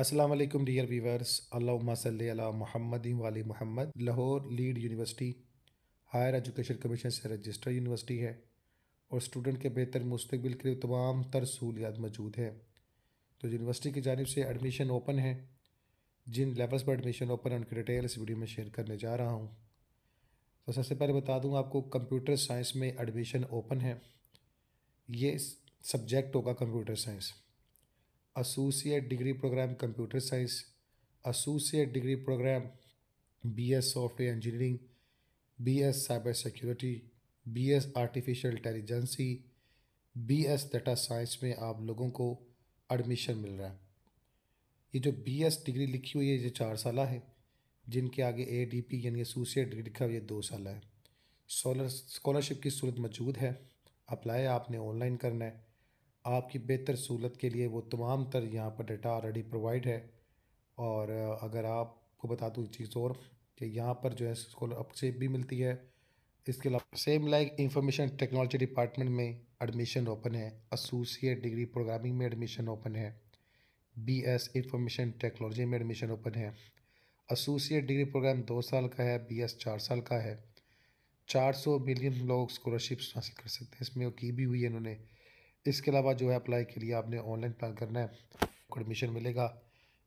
अस्सलाम वालेकुम dear viewers अल्लाहुम्मा सल्ली अला वाली मोहम्मद Lahore lead university higher education commission से रजिस्टर्ड यूनिवर्सिटी है और स्टूडेंट के बेहतर मुस्तबिल के लिए तमाम तर सहूलियात मौजूद हैं तो यूनिवर्सिटी की जानब से एडमिशन ओपन है जिन लेवल्स पर एडमिशन ओपन है उनकी डिटेल इस वीडियो में शेयर करने जा रहा हूँ तो सबसे पहले बता दूँ आपको कंप्यूटर साइंस में एडमिशन ओपन है ये सब्जेक्ट होगा computer science associate degree program computer science associate degree program B S software engineering B S cyber security B S artificial intelligence B S data science में आप लोगों को admission मिल रहा है ये जो बी एस डिग्री लिखी हुई है ये चार साल है जिनके आगे ए डी पी यानी एसोसिएट डिग्री लिखा हुआ है दो साल है सोलर स्कॉलरशिप की सूरत मौजूद है अप्लाई आपने ऑनलाइन करना है आपकी बेहतर सहूलत के लिए वो तमाम तर यहाँ पर डेटा ऑलरेडी प्रोवाइड है और अगर आपको बता दूँ चीज़ और कि यहाँ पर जो है स्कॉलरशिप भी मिलती है इसके अलावा same like information technology department में एडमिशन ओपन है एसोसिएट डिग्री प्रोग्रामिंग में एडमिशन ओपन है बी एस इंफॉर्मेशन टेक्नोलॉजी में एडमिशन ओपन है एसोसिएट डिग्री प्रोग्राम दो साल का है बी एस चार साल का है चार सौ मिलियन लोग स्कॉलरशिप हासिल कर सकते हैं इसमें वो की भी हुई है इन्होंने इसके अलावा जो है अप्लाई के लिए आपने ऑनलाइन प्लान करना है आपको एडमिशन मिलेगा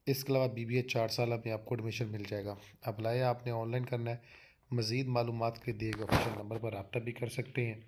इसके अलावा बी बी ए चार साल में आपको एडमिशन मिल जाएगा अप्लाई आपने ऑनलाइन करना है मज़ीद मालूम के लिए दिए गए ऑप्शन नंबर पर रबता भी कर सकते हैं